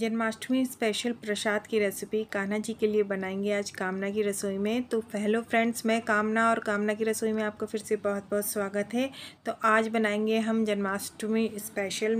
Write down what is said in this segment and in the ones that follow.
Janmashtami special प्रसाद की recipe Kanha जी के लिए बनाएंगे आज कामना की रसोई में तो हेलो फ्रेंड्स मैं कामना और कामना की रसोई में आपका फिर से बहुत बहुत स्वागत है तो आज बनाएंगे हम जन्माष्टमी स्पेशल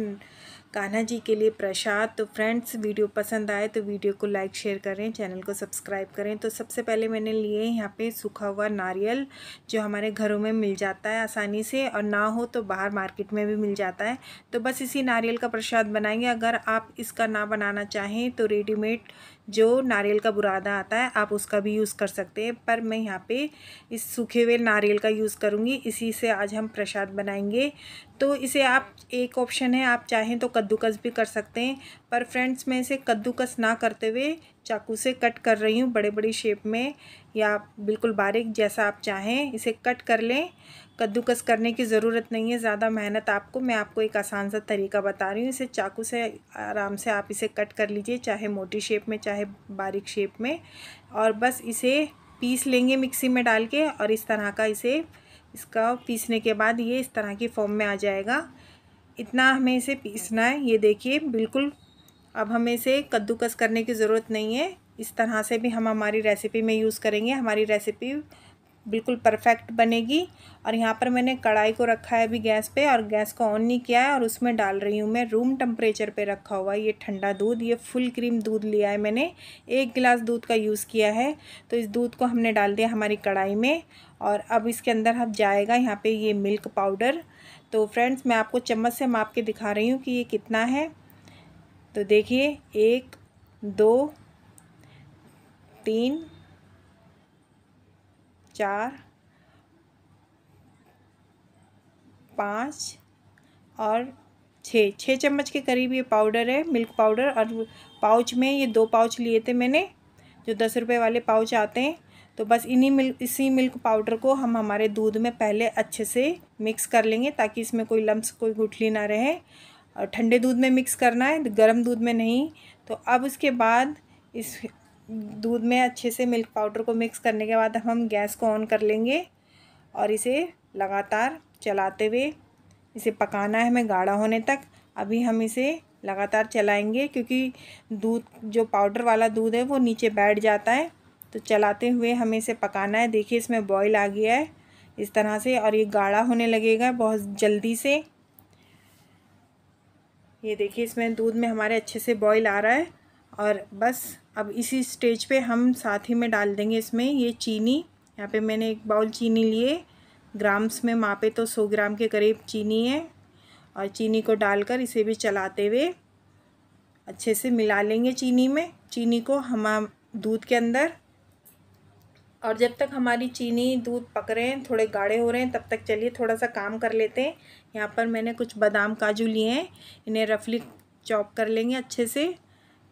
कान्हा जी के लिए प्रसाद तो फ्रेंड्स वीडियो पसंद आए तो वीडियो को लाइक शेयर करें चैनल को सब्सक्राइब करें तो सबसे पहले मैंने लिए यहाँ पे सूखा हुआ नारियल जो हमारे घरों में मिल जाता है आसानी से और ना हो तो बाहर मार्केट में भी मिल जाता है तो बस इसी नारियल का प्रसाद बनाएंगे अगर आप इसका ना बनाना चाहें तो रेडीमेड जो नारियल का बुरादा आता है आप उसका भी यूज़ कर सकते हैं पर मैं यहाँ पे इस सूखे हुए नारियल का यूज़ करूँगी इसी से आज हम प्रसाद बनाएंगे तो इसे आप एक ऑप्शन है आप चाहें तो कद्दूकस भी कर सकते हैं पर फ्रेंड्स मैं इसे कद्दूकस ना करते हुए चाकू से कट कर रही हूँ बड़े बड़े शेप में या बिल्कुल बारीक जैसा आप चाहें इसे कट कर लें कद्दूकस करने की ज़रूरत नहीं है ज़्यादा मेहनत आपको मैं आपको एक आसान सा तरीका बता रही हूँ इसे चाकू से आराम से आप इसे कट कर लीजिए चाहे मोटी शेप में चाहे बारीक शेप में और बस इसे पीस लेंगे मिक्सी में डाल के और इस तरह का इसे इसका पीसने के बाद ये इस तरह की फॉर्म में आ जाएगा इतना हमें इसे पीसना है ये देखिए बिल्कुल अब हमें इसे कद्दूकस करने की ज़रूरत नहीं है इस तरह से भी हम हमारी रेसिपी में यूज़ करेंगे हमारी रेसिपी बिल्कुल परफेक्ट बनेगी और यहाँ पर मैंने कढ़ाई को रखा है अभी गैस पे और गैस को ऑन नहीं किया है और उसमें डाल रही हूँ मैं रूम टेम्परेचर पे रखा हुआ ये ठंडा दूध ये फुल क्रीम दूध लिया है मैंने एक गिलास दूध का यूज़ किया है तो इस दूध को हमने डाल दिया हमारी कढ़ाई में और अब इसके अंदर हम जाएगा यहाँ पर ये मिल्क पाउडर तो फ्रेंड्स मैं आपको चम्मच से माप के दिखा रही हूँ कि ये कितना है तो देखिए एक दो तीन चार पाँच और छः छः चम्मच के करीब ये पाउडर है मिल्क पाउडर और पाउच में ये दो पाउच लिए थे मैंने जो दस रुपए वाले पाउच आते हैं तो बस इन्हीं मिल्क इसी मिल्क पाउडर को हम हमारे दूध में पहले अच्छे से मिक्स कर लेंगे ताकि इसमें कोई लम्ब कोई गुठली ना रहे और ठंडे दूध में मिक्स करना है गर्म दूध में नहीं तो अब उसके बाद इस दूध में अच्छे से मिल्क पाउडर को मिक्स करने के बाद हम गैस को ऑन कर लेंगे और इसे लगातार चलाते हुए इसे पकाना है हमें गाढ़ा होने तक अभी हम इसे लगातार चलाएंगे क्योंकि दूध जो पाउडर वाला दूध है वो नीचे बैठ जाता है तो चलाते हुए हमें इसे पकाना है देखिए इसमें बॉईल आ गया है इस तरह से और ये गाढ़ा होने लगेगा बहुत जल्दी से ये देखिए इसमें दूध में हमारे अच्छे से बॉईल आ रहा है और बस अब इसी स्टेज पे हम साथ ही में डाल देंगे इसमें ये चीनी यहाँ पे मैंने एक बाउल चीनी लिए ग्राम्स में मापे तो सौ ग्राम के करीब चीनी है और चीनी को डालकर इसे भी चलाते हुए अच्छे से मिला लेंगे चीनी में चीनी को हम दूध के अंदर और जब तक हमारी चीनी दूध पक रहे हैं थोड़े गाढ़े हो रहे हैं तब तक चलिए थोड़ा सा काम कर लेते हैं यहाँ पर मैंने कुछ बादाम काजू लिए हैं इन्हें रफली चॉप कर लेंगे अच्छे से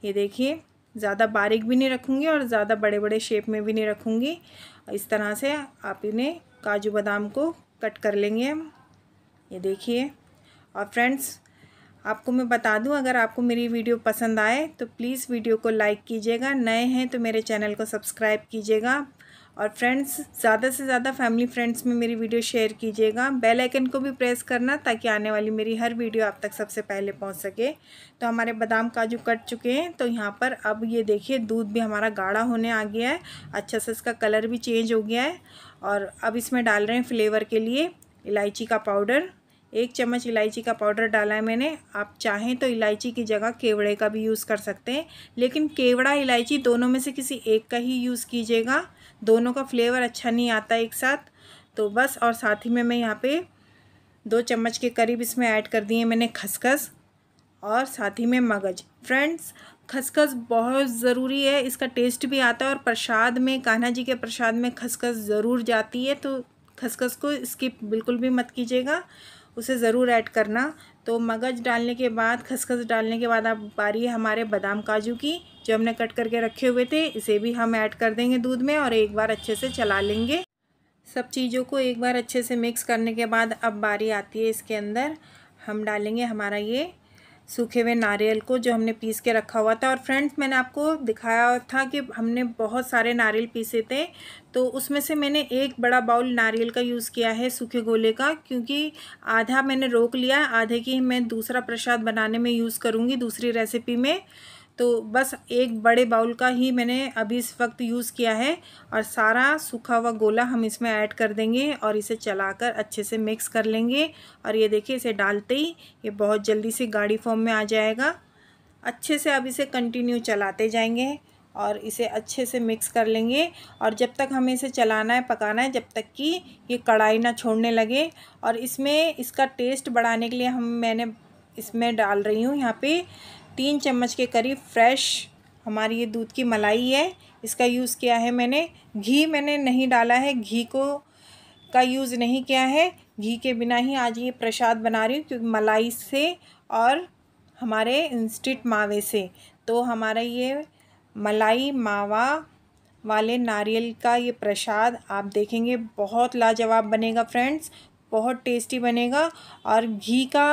ये देखिए ज़्यादा बारीक भी नहीं रखूँगी और ज़्यादा बड़े बड़े शेप में भी नहीं रखूँगी इस तरह से आप इन्हें काजू बादाम को कट कर लेंगे हम ये देखिए और फ्रेंड्स आपको मैं बता दूं अगर आपको मेरी वीडियो पसंद आए तो प्लीज़ वीडियो को लाइक कीजिएगा नए हैं तो मेरे चैनल को सब्सक्राइब कीजिएगा और फ्रेंड्स ज़्यादा से ज़्यादा फैमिली फ्रेंड्स में मेरी वीडियो शेयर कीजिएगा बेल आइकन को भी प्रेस करना ताकि आने वाली मेरी हर वीडियो आप तक सबसे पहले पहुंच सके तो हमारे बादाम काजू कट चुके हैं तो यहाँ पर अब ये देखिए दूध भी हमारा गाढ़ा होने आ गया है अच्छा से इसका कलर भी चेंज हो गया है और अब इसमें डाल रहे हैं फ्लेवर के लिए इलायची का पाउडर एक चम्मच इलायची का पाउडर डाला है मैंने आप चाहें तो इलायची की जगह केवड़े का भी यूज़ कर सकते हैं लेकिन केवड़ा इलायची दोनों में से किसी एक का ही यूज़ कीजिएगा दोनों का फ्लेवर अच्छा नहीं आता एक साथ तो बस और साथ ही में मैं यहाँ पे दो चम्मच के करीब इसमें ऐड कर दिए मैंने खसखस और साथ ही में मगज फ्रेंड्स खसखस बहुत ज़रूरी है इसका टेस्ट भी आता है और प्रसाद में कान्हा जी के प्रसाद में खसखस ज़रूर जाती है तो खसखस को स्किप बिल्कुल भी मत कीजिएगा उसे ज़रूर ऐड करना तो मगज डालने के बाद खसखस डालने के बाद आप बारी है हमारे बादाम काजू की जो हमने कट करके रखे हुए थे इसे भी हम ऐड कर देंगे दूध में और एक बार अच्छे से चला लेंगे सब चीज़ों को एक बार अच्छे से मिक्स करने के बाद अब बारी आती है इसके अंदर हम डालेंगे हमारा ये सूखे हुए नारियल को जो हमने पीस के रखा हुआ था और फ्रेंड्स मैंने आपको दिखाया था कि हमने बहुत सारे नारियल पीसे थे तो उसमें से मैंने एक बड़ा बाउल नारियल का यूज़ किया है सूखे गोले का क्योंकि आधा मैंने रोक लिया आधे की मैं दूसरा प्रसाद बनाने में यूज़ करूँगी दूसरी रेसिपी में तो बस एक बड़े बाउल का ही मैंने अभी इस वक्त यूज़ किया है और सारा सूखा हुआ गोला हम इसमें ऐड कर देंगे और इसे चलाकर अच्छे से मिक्स कर लेंगे और ये देखिए इसे डालते ही ये बहुत जल्दी से गाढ़ी फॉर्म में आ जाएगा अच्छे से अब इसे कंटिन्यू चलाते जाएंगे और इसे अच्छे से मिक्स कर लेंगे और जब तक हमें इसे चलाना है पकाना है जब तक कि ये कढ़ाई ना छोड़ने लगे और इसमें इसका टेस्ट बढ़ाने के लिए हम मैंने इसमें डाल रही हूँ यहाँ पे तीन चम्मच के करीब फ्रेश हमारी ये दूध की मलाई है इसका यूज़ किया है मैंने घी मैंने नहीं डाला है घी को का यूज़ नहीं किया है घी के बिना ही आज ये प्रसाद बना रही हूँ क्योंकि मलाई से और हमारे इंस्टेंट मावे से तो हमारा ये मलाई मावा वाले नारियल का ये प्रसाद आप देखेंगे बहुत लाजवाब बनेगा फ्रेंड्स बहुत टेस्टी बनेगा और घी का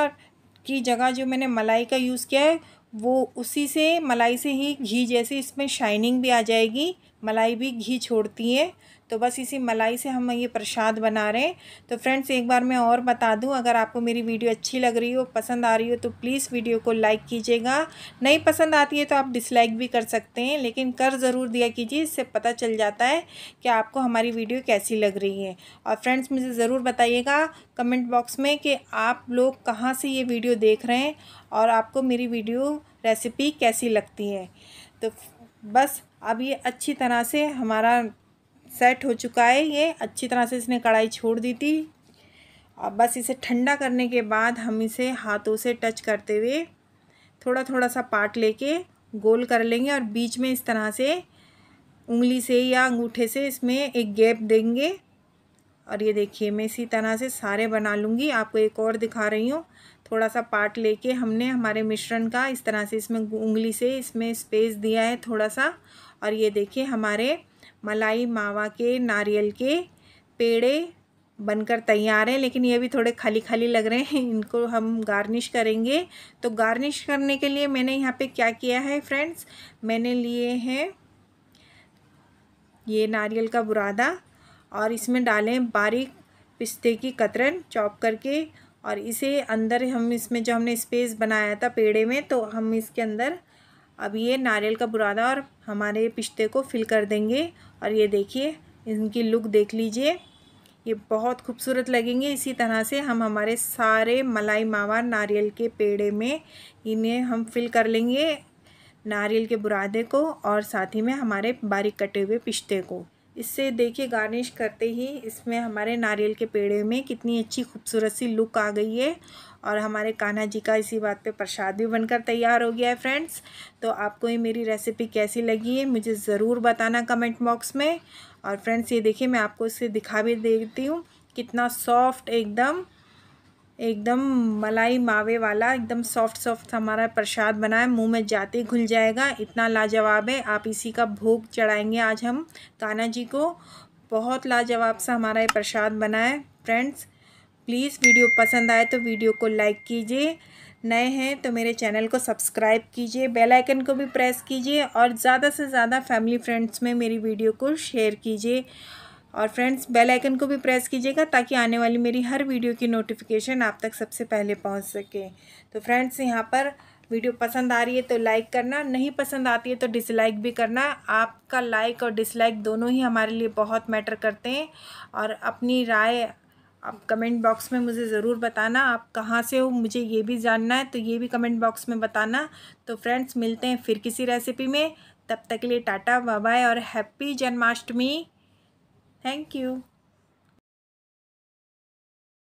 की जगह जो मैंने मलाई का यूज़ किया है वो उसी से मलाई से ही घी जैसे इसमें शाइनिंग भी आ जाएगी मलाई भी घी छोड़ती है तो बस इसी मलाई से हम ये प्रसाद बना रहे हैं तो फ्रेंड्स एक बार मैं और बता दूं अगर आपको मेरी वीडियो अच्छी लग रही हो पसंद आ रही हो तो प्लीज़ वीडियो को लाइक कीजिएगा नहीं पसंद आती है तो आप डिसलाइक भी कर सकते हैं लेकिन कर ज़रूर दिया कीजिए इससे पता चल जाता है कि आपको हमारी वीडियो कैसी लग रही है और फ्रेंड्स मुझे ज़रूर बताइएगा कमेंट बॉक्स में कि आप लोग कहाँ से ये वीडियो देख रहे हैं और आपको मेरी वीडियो रेसिपी कैसी लगती है तो बस अब ये अच्छी तरह से हमारा सेट हो चुका है ये अच्छी तरह से इसने कढ़ाई छोड़ दी थी अब बस इसे ठंडा करने के बाद हम इसे हाथों से टच करते हुए थोड़ा थोड़ा सा पार्ट लेके गोल कर लेंगे और बीच में इस तरह से उंगली से या अंगूठे से इसमें एक गैप देंगे और ये देखिए मैं इसी तरह से सारे बना लूँगी आपको एक और दिखा रही हूँ थोड़ा सा पार्ट लेके हमने हमारे मिश्रण का इस तरह से इसमें उंगली से इसमें स्पेस दिया है थोड़ा सा और ये देखिए हमारे मलाई मावा के नारियल के पेड़े बनकर तैयार हैं लेकिन ये भी थोड़े खाली खाली लग रहे हैं इनको हम गार्निश करेंगे तो गार्निश करने के लिए मैंने यहाँ पे क्या किया है फ्रेंड्स मैंने लिए हैं ये नारियल का बुरादा और इसमें डालें बारीक पिस्ते की कतरन चॉप करके और इसे अंदर हम इसमें जो हमने स्पेस बनाया था पेड़े में तो हम इसके अंदर अब ये नारियल का बुरादा और हमारे पिश्ते को फिल कर देंगे और ये देखिए इनकी लुक देख लीजिए ये बहुत खूबसूरत लगेंगे इसी तरह से हम हमारे सारे मलाई मावा नारियल के पेड़े में इन्हें हम फिल कर लेंगे नारियल के बुरादे को और साथ ही में हमारे बारीक कटे हुए पिश्ते को इससे देखिए गार्निश करते ही इसमें हमारे नारियल के पेड़े में कितनी अच्छी खूबसूरत सी लुक आ गई है और हमारे कान्हा जी का इसी बात पे प्रसाद भी बनकर तैयार हो गया है फ्रेंड्स तो आपको ये मेरी रेसिपी कैसी लगी है मुझे ज़रूर बताना कमेंट बॉक्स में और फ्रेंड्स ये देखिए मैं आपको इसे दिखा भी देती हूँ कितना सॉफ्ट एकदम एकदम मलाई मावे वाला एकदम सॉफ्ट सॉफ्ट हमारा प्रसाद बना है मुंह में जाते घुल जाएगा इतना लाजवाब है आप इसी का भोग चढ़ाएंगे आज हम कान्हा जी को बहुत लाजवाब सा हमारा ये प्रसाद बना है फ्रेंड्स प्लीज़ वीडियो पसंद आए तो वीडियो को लाइक कीजिए नए हैं तो मेरे चैनल को सब्सक्राइब कीजिए बेल आइकन को भी प्रेस कीजिए और ज़्यादा से ज़्यादा फैमिली फ्रेंड्स में मेरी वीडियो को शेयर कीजिए और फ्रेंड्स बेल आइकन को भी प्रेस कीजिएगा ताकि आने वाली मेरी हर वीडियो की नोटिफिकेशन आप तक सबसे पहले पहुंच सके तो फ्रेंड्स यहाँ पर वीडियो पसंद आ रही है तो लाइक करना नहीं पसंद आती है तो डिसलाइक भी करना आपका लाइक और डिसलाइक दोनों ही हमारे लिए बहुत मैटर करते हैं और अपनी राय आप कमेंट बॉक्स में मुझे ज़रूर बताना आप कहाँ से हो मुझे ये भी जानना है तो ये भी कमेंट बॉक्स में बताना तो फ्रेंड्स मिलते हैं फिर किसी रेसिपी में तब तक के लिए टाटा बाय और हैप्पी जन्माष्टमी Thank you.